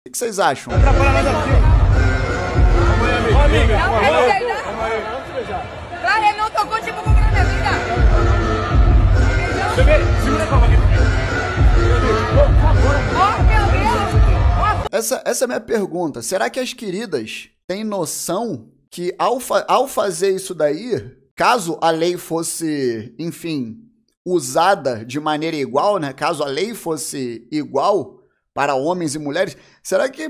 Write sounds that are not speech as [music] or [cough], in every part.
O que vocês acham? Não atrapalha nada Claro, ele não tocou tipo com Bebê, segura a aqui. Essa, essa é a minha pergunta. Será que as queridas têm noção que ao, fa ao fazer isso daí, caso a lei fosse, enfim, usada de maneira igual, né? Caso a lei fosse igual, para homens e mulheres. Será que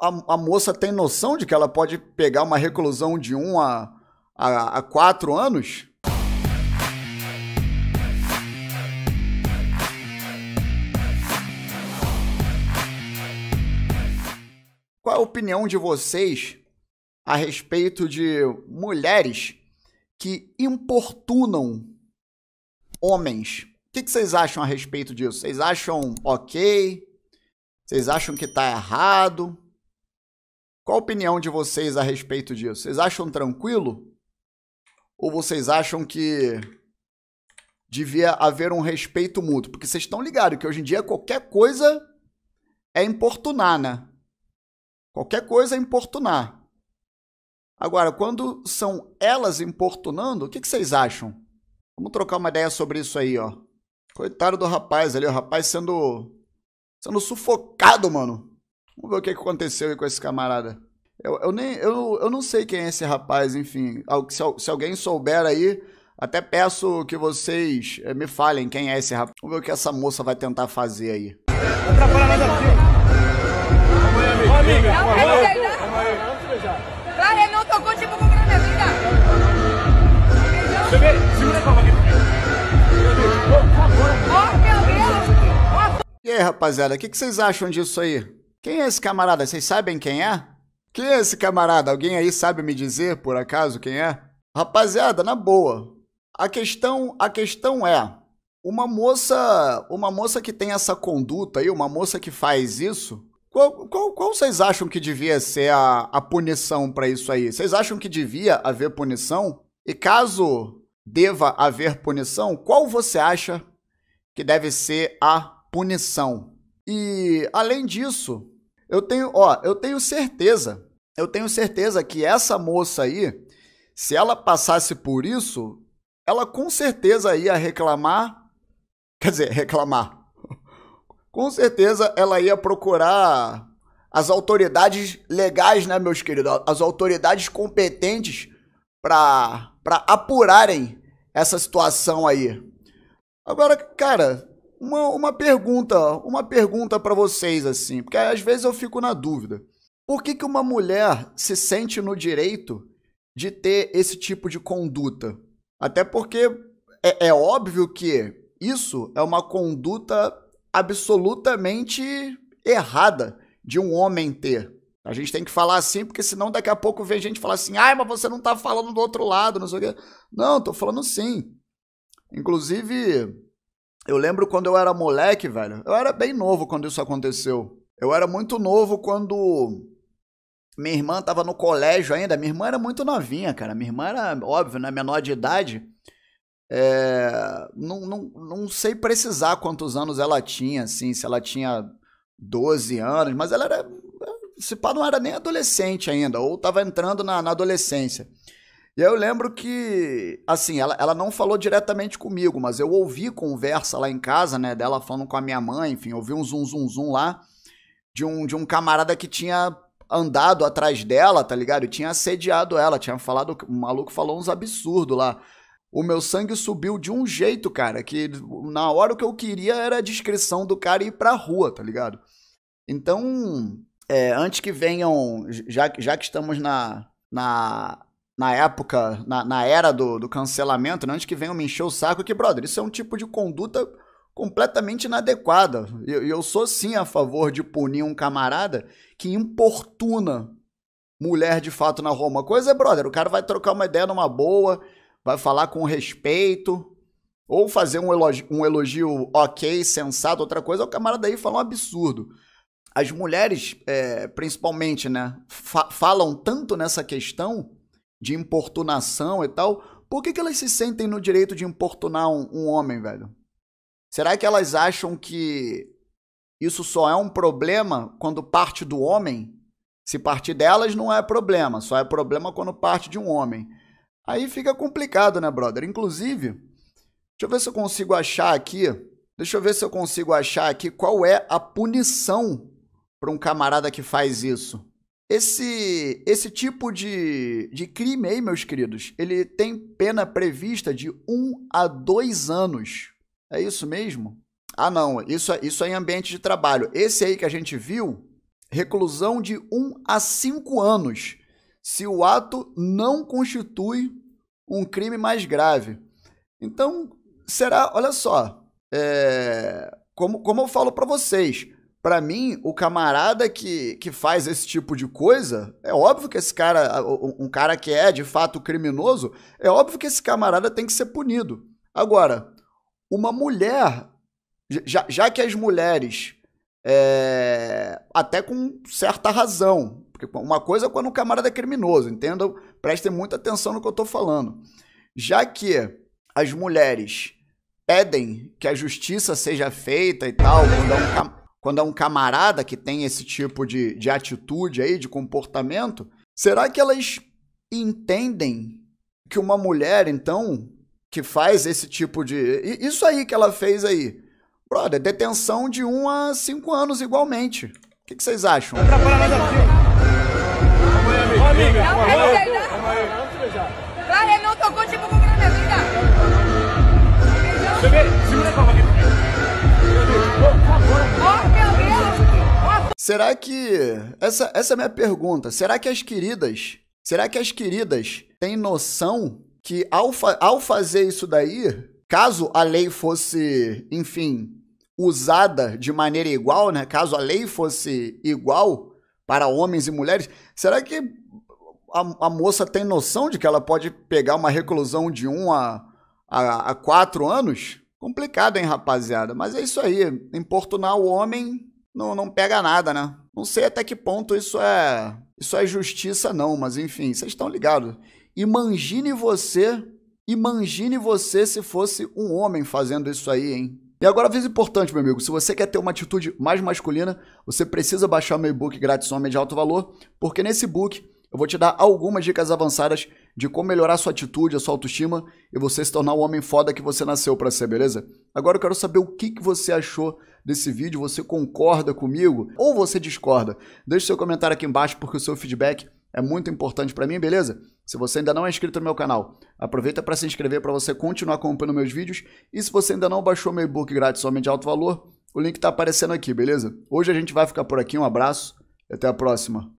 a, a, moça tem noção de que ela pode pegar uma reclusão de 1 um a, a, a 4 anos? Qual é a opinião de vocês a respeito de mulheres que importunam homens? O que vocês acham a respeito disso? Vocês acham ok? Vocês acham que está errado? Qual a opinião de vocês a respeito disso? Vocês acham tranquilo? Ou vocês acham que devia haver um respeito mútuo? Porque vocês estão ligados que hoje em dia qualquer coisa é importunar, né? Qualquer coisa é importunar. Agora, quando são elas importunando, o que, que vocês acham? Vamos trocar uma ideia sobre isso aí, ó. Coitado do rapaz ali, o rapaz sendo sendo sufocado, mano. Vamos ver o que aconteceu aí com esse camarada. Eu, eu, nem, eu, eu não sei quem é esse rapaz, enfim. Se, se alguém souber aí, até peço que vocês eh, me falem quem é esse rapaz. Vamos ver o que essa moça vai tentar fazer aí. Atrapalha nada aqui, rapaziada, o que, vocês acham disso aí? Quem é esse camarada? Vocês sabem quem é? Quem é esse camarada? Alguém aí sabe me dizer, por acaso, quem é? Rapaziada, na boa. A questão, a questão é, uma moça, uma moça que tem essa conduta aí, uma moça que faz isso, qual, qual, qual vocês acham que devia ser a, a punição para isso aí? Vocês acham que devia haver punição? E caso deva haver punição, qual você acha que deve ser a punição? E além disso, eu tenho, ó, eu tenho certeza, eu tenho certeza que essa moça aí, se ela passasse por isso, ela com certeza ia reclamar, [laughs] quer dizer, reclamar. [laughs] Com certeza ela ia procurar as autoridades legais, né, meus queridos? As autoridades competentes para para apurarem essa situação aí. Agora, cara, uma, uma pergunta, uma pergunta para vocês assim, porque às vezes eu fico na dúvida. Por que, que uma mulher se sente no direito de ter esse tipo de conduta? Até porque é, é óbvio que isso é uma conduta absolutamente errada de um homem ter. A gente tem que falar assim, porque senão daqui a pouco vem gente falar assim, ai, mas você não tá falando do outro lado, não sei o quê. Não, tô falando sim. Inclusive, eu lembro quando eu era moleque, velho. Eu era bem novo quando isso aconteceu. Eu era muito novo quando minha irmã tava no colégio ainda. Minha irmã era muito novinha, cara. Minha irmã era, óbvio, né? Menor de idade. É... Não, não, não sei precisar quantos anos ela tinha, assim. Se ela tinha 12 anos, mas ela era. Se pá, não era nem adolescente ainda, ou tava entrando na, na adolescência. E aí eu lembro que, assim, ela, ela não falou diretamente comigo, mas eu ouvi conversa lá em casa, né, dela falando com a minha mãe, enfim, ouvi um zum zum zum lá de um, de um camarada que tinha andado atrás dela, tá ligado? E tinha assediado ela, tinha falado, o maluco falou uns absurdos lá. O meu sangue subiu de um jeito, cara, que na hora o que eu queria era a descrição do cara ir pra rua, tá ligado? Então, é, antes que venham, já, já que estamos na, na na época, na, na era do, do cancelamento, né? antes que venham me encher o saco, que, brother, isso é um tipo de conduta completamente inadequada. E eu, eu, sou sim a favor de punir um camarada que importuna mulher de fato na Roma. Coisa é, brother, o cara vai trocar uma ideia numa boa, vai falar com respeito, ou fazer um elogio, um elogio ok, sensato, outra coisa, o camarada aí fala um absurdo. As mulheres, é, principalmente, né, fa falam tanto nessa questão de importunação e tal, por que, que elas se sentem no direito de importunar um, um homem, velho? Será que elas acham que isso só é um problema quando parte do homem? Se partir delas, não é problema, só é problema quando parte de um homem. Aí fica complicado, né, brother? Inclusive, deixa eu ver se eu consigo achar aqui. Deixa eu ver se eu consigo achar aqui qual é a punição para um camarada que faz isso. Esse, esse tipo de, de crime aí, meus queridos, ele tem pena prevista de um a dois anos. É isso mesmo? Ah, não, isso, isso é em ambiente de trabalho. Esse aí que a gente viu, reclusão de um a cinco anos, se o ato não constitui um crime mais grave. Então, será, olha só, é, como, como eu falo para vocês, para mim, o camarada que, que faz esse tipo de coisa, é óbvio que esse cara, um cara que é de fato criminoso, é óbvio que esse camarada tem que ser punido. Agora, uma mulher, já, já que as mulheres, é, até com certa razão, porque uma coisa é quando o camarada é criminoso, entenda Prestem muita atenção no que eu estou falando. Já que as mulheres pedem que a justiça seja feita e tal, quando é um camarada quando é um camarada que tem esse tipo de, de atitude aí, de comportamento, será que elas entendem que uma mulher, então, que faz esse tipo de. Isso aí que ela fez aí. Brother, detenção de 1 a 5 anos igualmente. O que, que vocês acham? Não Será que. Essa, essa é a minha pergunta. Será que as queridas. Será que as queridas têm noção que ao, fa ao fazer isso daí, caso a lei fosse, enfim, usada de maneira igual, né? Caso a lei fosse igual para homens e mulheres, será que a, a moça tem noção de que ela pode pegar uma reclusão de um a, a, a quatro anos? Complicado, hein, rapaziada? Mas é isso aí. Importunar o homem não, não pega nada, né? Não sei até que ponto isso é isso é justiça não, mas enfim, vocês estão ligados. Imagine você, imagine você se fosse um homem fazendo isso aí, hein? E agora aviso importante, meu amigo, se você quer ter uma atitude mais masculina, você precisa baixar meu e-book grátis homem de alto valor, porque nesse book eu vou te dar algumas dicas avançadas de como melhorar sua atitude, a sua autoestima e você se tornar o homem foda que você nasceu para ser, beleza? Agora eu quero saber o que, que você achou desse vídeo, você concorda comigo ou você discorda. Deixe seu comentário aqui embaixo porque o seu feedback é muito importante para mim, beleza? Se você ainda não é inscrito no meu canal, aproveita para se inscrever para você continuar acompanhando meus vídeos. E se você ainda não baixou meu e-book grátis somente de Alto Valor, o link está aparecendo aqui, beleza? Hoje a gente vai ficar por aqui, um abraço e até a próxima.